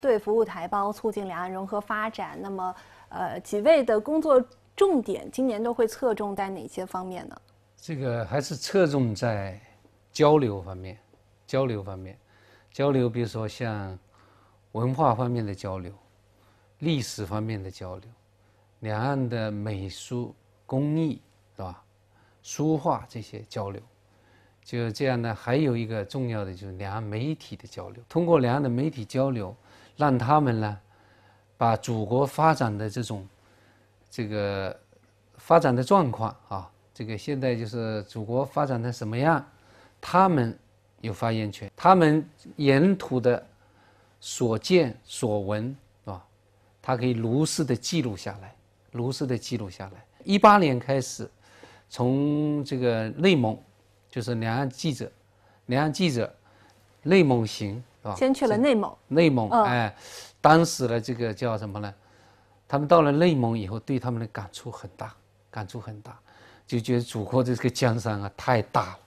对服务台胞，促进两岸融合发展。那么，呃，几位的工作重点今年都会侧重在哪些方面呢？这个还是侧重在交流方面，交流方面，交流，比如说像文化方面的交流、历史方面的交流、两岸的美术工艺，是吧？书画这些交流，就这样呢。还有一个重要的就是两岸媒体的交流，通过两岸的媒体交流。让他们呢，把祖国发展的这种，这个发展的状况啊，这个现在就是祖国发展的什么样，他们有发言权，他们沿途的所见所闻啊，他可以如实的记录下来，如实的记录下来。一八年开始，从这个内蒙，就是两岸记者，两岸记者内蒙行。先去了内蒙，内蒙哎，当时呢，这个叫什么呢？他们到了内蒙以后，对他们的感触很大，感触很大，就觉得祖国的这个江山啊太大了。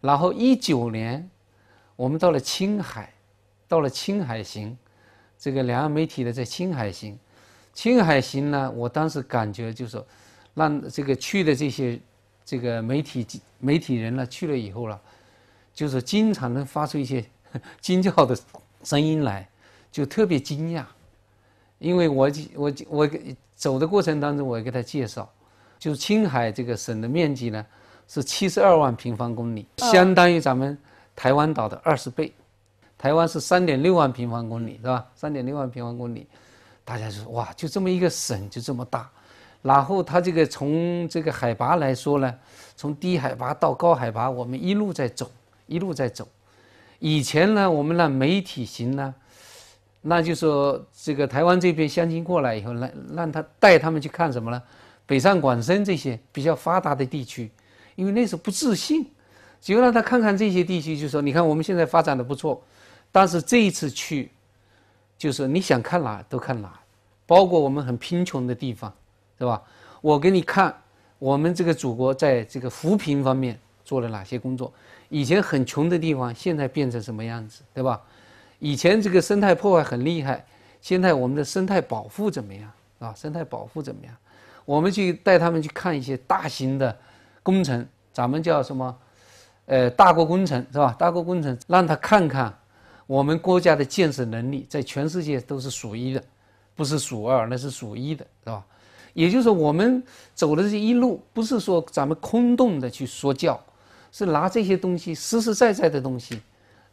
然后一九年，我们到了青海，到了青海行，这个两岸媒体呢在青海行，青海行呢，我当时感觉就说，让这个去的这些这个媒体媒体人呢去了以后了，就是经常能发出一些。惊叫的声音来，就特别惊讶，因为我我我走的过程当中，我给他介绍，就是青海这个省的面积呢是七十二万平方公里，相当于咱们台湾岛的二十倍，台湾是三点六万平方公里，是吧？三点六万平方公里，大家说哇，就这么一个省就这么大，然后它这个从这个海拔来说呢，从低海拔到高海拔，我们一路在走，一路在走。以前呢，我们让媒体行呢，那就说这个台湾这边相亲过来以后，让让他带他们去看什么呢？北上广深这些比较发达的地区，因为那时候不自信，有让他看看这些地区，就说你看我们现在发展的不错，但是这一次去，就是你想看哪都看哪，包括我们很贫穷的地方，是吧？我给你看我们这个祖国在这个扶贫方面。做了哪些工作？以前很穷的地方，现在变成什么样子，对吧？以前这个生态破坏很厉害，现在我们的生态保护怎么样，啊？生态保护怎么样？我们去带他们去看一些大型的工程，咱们叫什么？呃，大国工程是吧？大国工程，让他看看我们国家的建设能力在全世界都是数一的，不是数二，那是数一的，是吧？也就是说，我们走的这一路，不是说咱们空洞的去说教。是拿这些东西实实在在的东西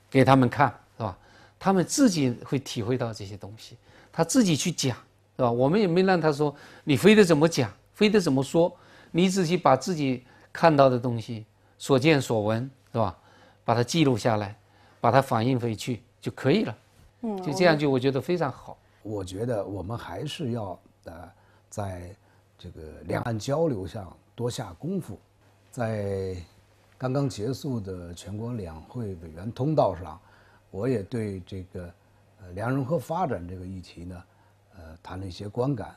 给他们看，是吧？他们自己会体会到这些东西，他自己去讲，是吧？我们也没让他说你非得怎么讲，非得怎么说，你自己把自己看到的东西、所见所闻，是吧？把它记录下来，把它反映回去就可以了。嗯，就这样就我觉得非常好。我觉得我们还是要呃，在这个两岸交流上多下功夫，在。刚刚结束的全国两会委员通道上，我也对这个呃两岸融合发展这个议题呢，呃谈了一些观感。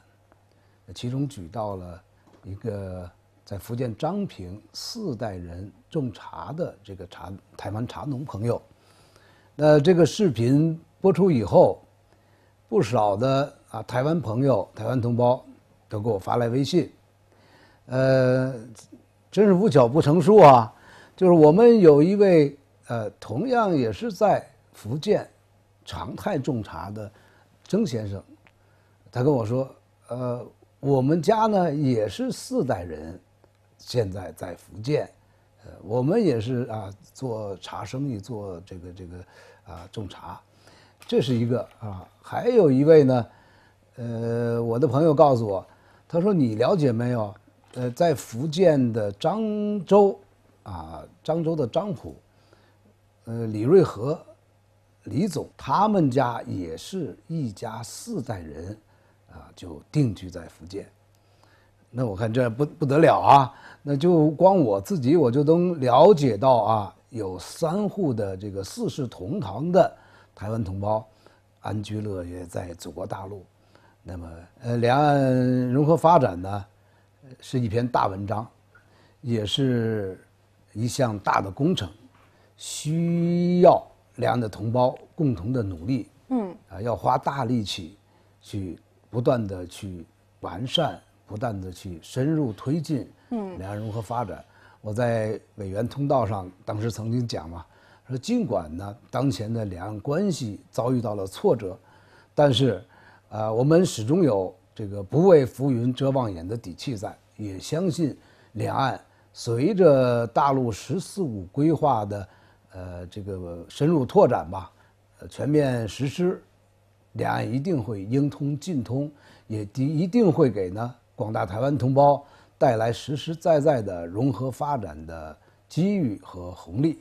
其中举到了一个在福建漳平四代人种茶的这个茶台湾茶农朋友。那这个视频播出以后，不少的啊台湾朋友台湾同胞都给我发来微信，呃，真是无巧不成书啊！就是我们有一位呃，同样也是在福建，常态种茶的曾先生，他跟我说，呃，我们家呢也是四代人，现在在福建，呃，我们也是啊做茶生意，做这个这个啊种茶，这是一个啊，还有一位呢，呃，我的朋友告诉我，他说你了解没有？呃，在福建的漳州。啊，漳州的张浦，呃，李瑞和，李总，他们家也是一家四代人，啊，就定居在福建。那我看这不不得了啊！那就光我自己，我就能了解到啊，有三户的这个四世同堂的台湾同胞，安居乐业在祖国大陆。那么，呃，两岸融合发展呢，是一篇大文章，也是。一项大的工程，需要两岸的同胞共同的努力。嗯，啊，要花大力气，去不断的去完善，不断的去深入推进两岸融合发展。我在委员通道上当时曾经讲嘛，说尽管呢，当前的两岸关系遭遇到了挫折，但是，啊，我们始终有这个不畏浮云遮望眼的底气在，也相信两岸。随着大陆“十四五”规划的，呃，这个深入拓展吧，呃，全面实施，两岸一定会应通尽通，也一一定会给呢广大台湾同胞带来实实在在的融合发展的机遇和红利。